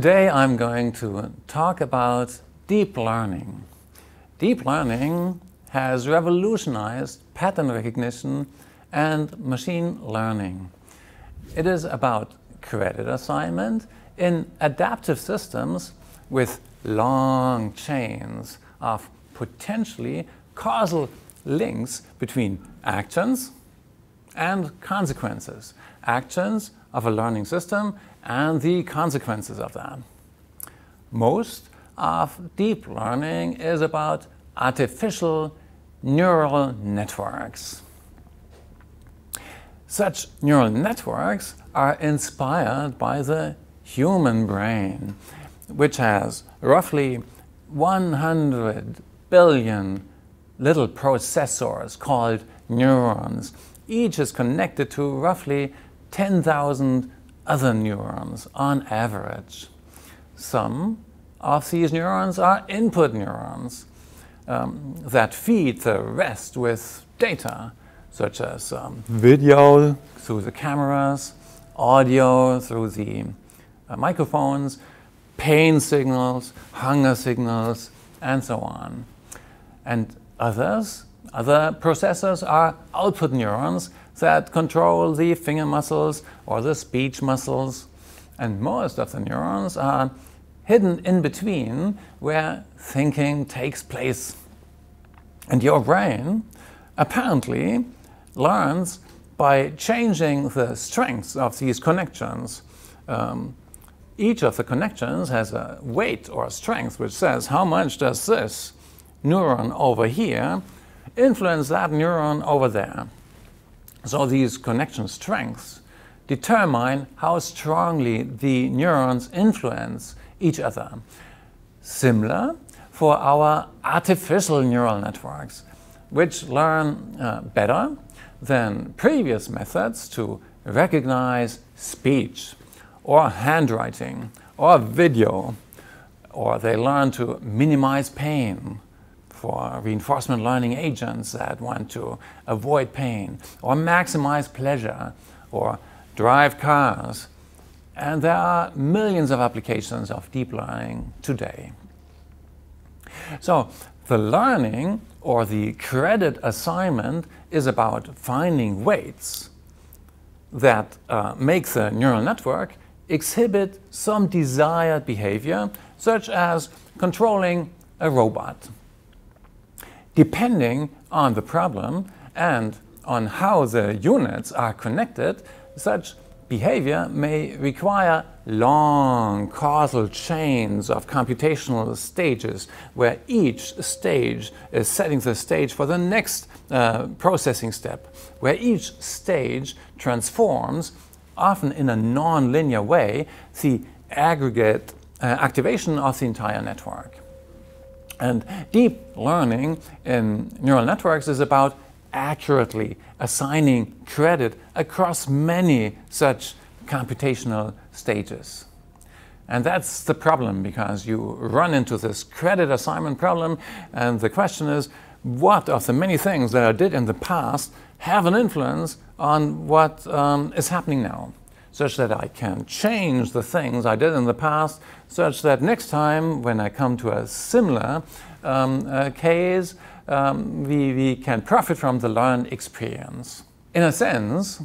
Today I'm going to talk about deep learning. Deep learning has revolutionized pattern recognition and machine learning. It is about credit assignment in adaptive systems with long chains of potentially causal links between actions and consequences. Actions of a learning system and the consequences of that. Most of deep learning is about artificial neural networks. Such neural networks are inspired by the human brain, which has roughly 100 billion little processors called neurons. Each is connected to roughly 10,000 other neurons on average. Some of these neurons are input neurons um, that feed the rest with data, such as um, video through the cameras, audio through the uh, microphones, pain signals, hunger signals, and so on. And others other processors are output neurons that control the finger muscles or the speech muscles. And most of the neurons are hidden in between where thinking takes place. And your brain apparently learns by changing the strengths of these connections. Um, each of the connections has a weight or a strength which says how much does this neuron over here influence that neuron over there. So these connection strengths determine how strongly the neurons influence each other. Similar for our artificial neural networks, which learn uh, better than previous methods to recognize speech or handwriting or video, or they learn to minimize pain for reinforcement learning agents that want to avoid pain or maximize pleasure or drive cars. And there are millions of applications of deep learning today. So the learning or the credit assignment is about finding weights that uh, make the neural network exhibit some desired behavior, such as controlling a robot depending on the problem and on how the units are connected, such behavior may require long causal chains of computational stages where each stage is setting the stage for the next uh, processing step, where each stage transforms, often in a non-linear way, the aggregate uh, activation of the entire network. And deep learning in neural networks is about accurately assigning credit across many such computational stages. And that's the problem because you run into this credit assignment problem and the question is what of the many things that I did in the past have an influence on what um, is happening now? such that I can change the things I did in the past, such that next time when I come to a similar um, uh, case, um, we, we can profit from the learned experience. In a sense,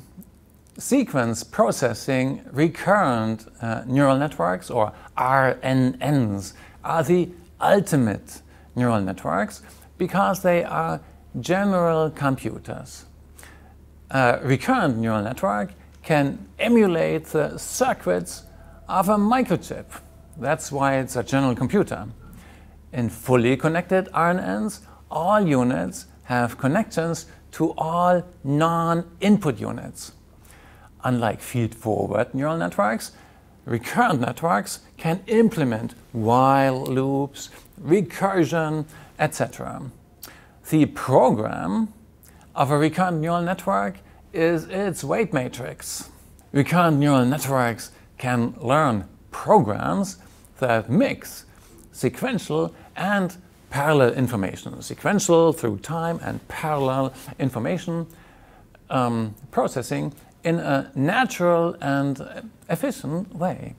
sequence processing recurrent uh, neural networks or RNNs are the ultimate neural networks because they are general computers. A recurrent neural network can emulate the circuits of a microchip. That's why it's a general computer. In fully connected RNNs, all units have connections to all non-input units. Unlike feed-forward neural networks, recurrent networks can implement while loops, recursion, etc. The program of a recurrent neural network is its weight matrix. Recurrent neural networks can learn programs that mix sequential and parallel information. Sequential through time and parallel information um, processing in a natural and efficient way.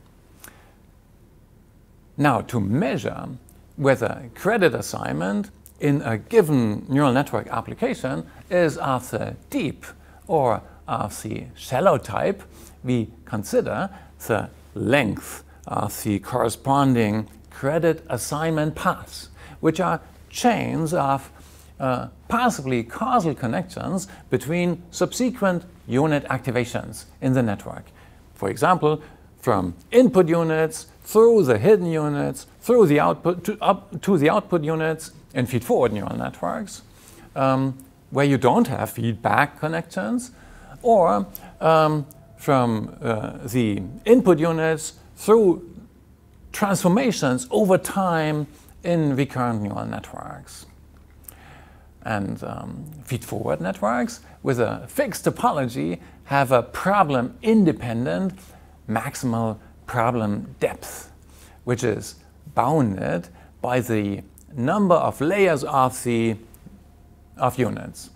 Now, to measure whether credit assignment in a given neural network application is after deep or of the shallow type, we consider the length of the corresponding credit assignment paths, which are chains of uh, possibly causal connections between subsequent unit activations in the network. For example, from input units through the hidden units, through the output to, up to the output units in feed-forward neural networks, um, where you don't have feedback connections, or um, from uh, the input units through transformations over time in recurrent neural networks. And um, feed-forward networks with a fixed topology have a problem-independent maximal problem depth, which is bounded by the number of layers of the of units.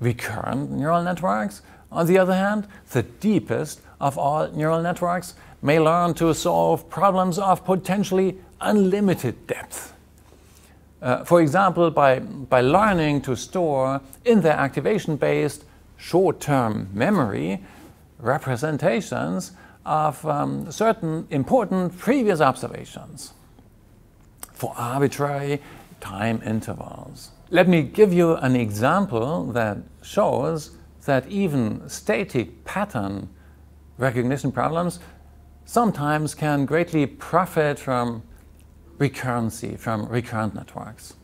Recurrent neural networks, on the other hand, the deepest of all neural networks, may learn to solve problems of potentially unlimited depth. Uh, for example, by, by learning to store in their activation-based short-term memory representations of um, certain important previous observations for arbitrary time intervals. Let me give you an example that shows that even static pattern recognition problems sometimes can greatly profit from recurrency, from recurrent networks.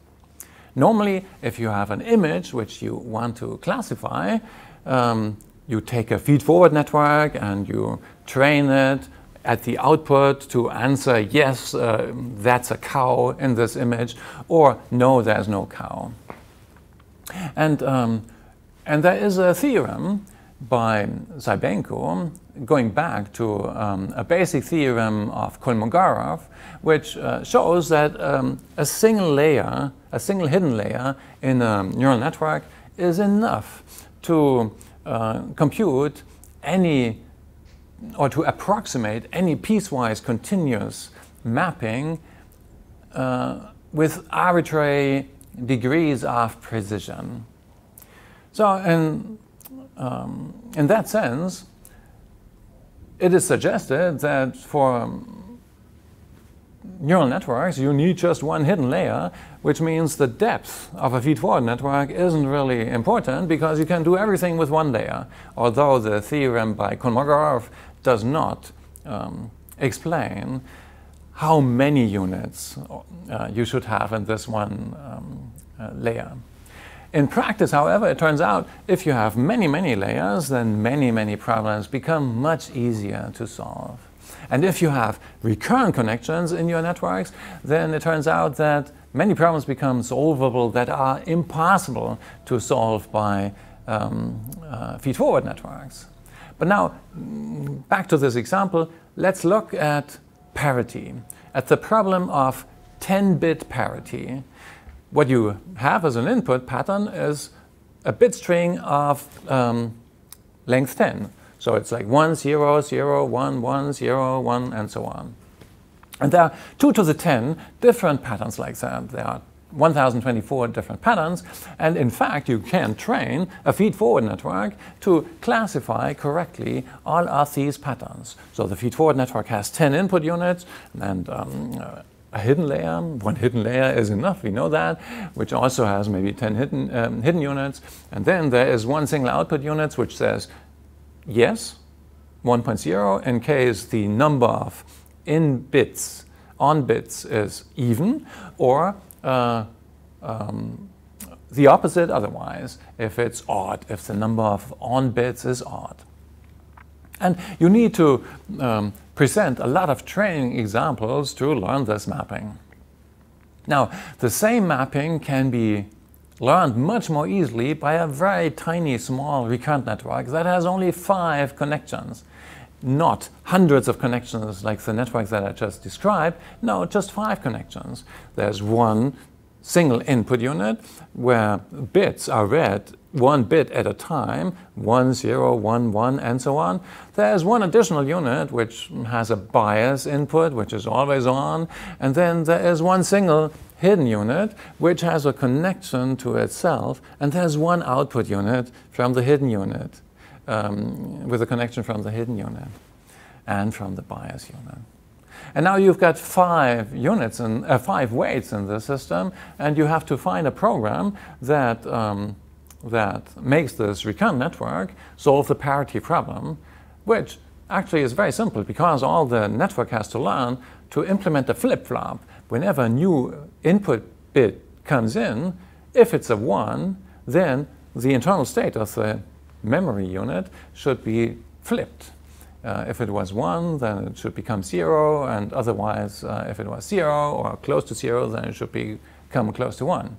Normally, if you have an image which you want to classify, um, you take a feed-forward network and you train it at the output to answer yes, uh, that's a cow in this image, or no, there's no cow. And, um, and there is a theorem by Zybenko going back to um, a basic theorem of Kolmogorov, which uh, shows that um, a single layer, a single hidden layer in a neural network is enough to uh, compute any or to approximate any piecewise continuous mapping uh, with arbitrary degrees of precision. So in, um, in that sense, it is suggested that for um, neural networks, you need just one hidden layer, which means the depth of a feedforward network isn't really important because you can do everything with one layer. Although the theorem by Kolmogorov does not um, explain how many units uh, you should have in this one um, uh, layer. In practice, however, it turns out if you have many, many layers, then many, many problems become much easier to solve. And if you have recurrent connections in your networks, then it turns out that many problems become solvable that are impossible to solve by um, uh, feed-forward networks. But now, mm, back to this example, let's look at parity, at the problem of 10-bit parity. What you have as an input pattern is a bit string of um, length 10. So it's like 1, 0, 0, 1, 1, 0, 1, and so on. And there are 2 to the 10 different patterns like that. There are 1024 different patterns. And in fact, you can train a feed-forward network to classify correctly all of these patterns. So the feed-forward network has 10 input units and um, a hidden layer. One hidden layer is enough, we know that, which also has maybe 10 hidden, um, hidden units. And then there is one single output unit which says yes, 1.0, and k is the number of in bits, on bits is even, or uh, um, the opposite otherwise if it's odd, if the number of on bits is odd. And you need to um, present a lot of training examples to learn this mapping. Now, the same mapping can be learned much more easily by a very tiny small recurrent network that has only five connections not hundreds of connections like the networks that I just described, no, just five connections. There's one single input unit where bits are read one bit at a time, one, zero, one, one, and so on. There's one additional unit which has a bias input, which is always on, and then there is one single hidden unit which has a connection to itself, and there's one output unit from the hidden unit um, with a connection from the hidden unit and from the bias unit. And now you've got five units and uh, five weights in the system, and you have to find a program that um, that makes this recurrent network solve the parity problem, which actually is very simple because all the network has to learn to implement a flip-flop whenever a new input bit comes in. If it's a one, then the internal state of the memory unit should be flipped. Uh, if it was 1, then it should become 0, and otherwise, uh, if it was 0 or close to 0, then it should become close to 1.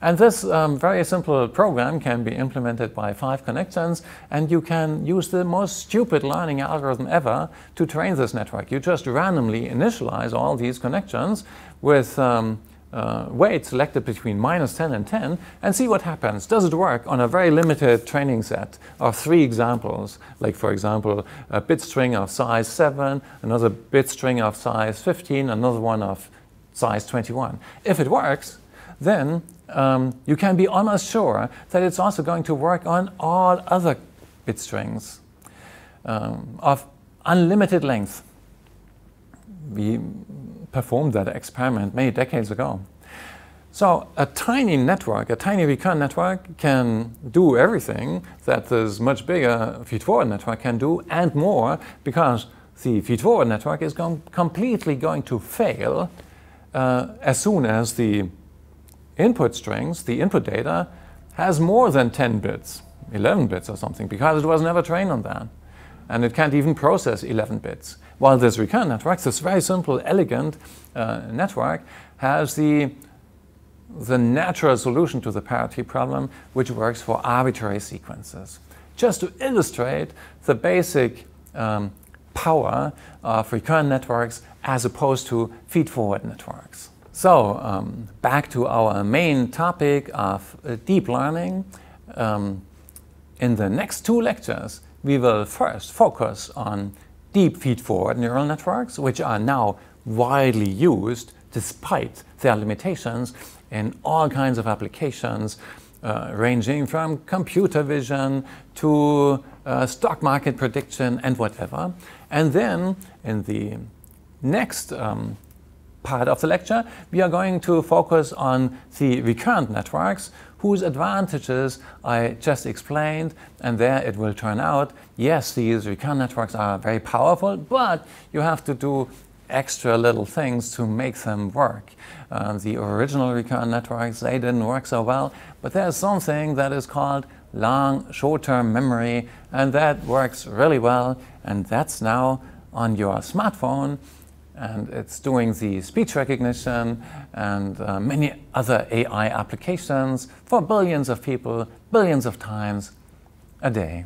And this um, very simple program can be implemented by five connections, and you can use the most stupid learning algorithm ever to train this network. You just randomly initialize all these connections with um, uh, weight selected between minus 10 and 10 and see what happens. Does it work on a very limited training set of three examples? Like, for example, a bit string of size 7, another bit string of size 15, another one of size 21. If it works, then um, you can be almost sure that it's also going to work on all other bit strings um, of unlimited length. We performed that experiment many decades ago. So a tiny network, a tiny recurrent network can do everything that this much bigger feedforward network can do and more because the feedforward network is going, completely going to fail uh, as soon as the input strings, the input data, has more than 10 bits, 11 bits or something, because it was never trained on that and it can't even process 11 bits. While this recurrent network, this very simple, elegant uh, network, has the, the natural solution to the parity problem, which works for arbitrary sequences. Just to illustrate the basic um, power of recurrent networks as opposed to feed-forward networks. So, um, back to our main topic of uh, deep learning. Um, in the next two lectures, we will first focus on deep feed-forward neural networks, which are now widely used despite their limitations in all kinds of applications, uh, ranging from computer vision to uh, stock market prediction and whatever. And then in the next um, part of the lecture, we are going to focus on the recurrent networks, whose advantages I just explained, and there it will turn out, yes, these recurrent networks are very powerful, but you have to do extra little things to make them work. Uh, the original recurrent networks, they didn't work so well, but there's something that is called long short-term memory, and that works really well, and that's now on your smartphone, and it's doing the speech recognition and uh, many other AI applications for billions of people, billions of times a day.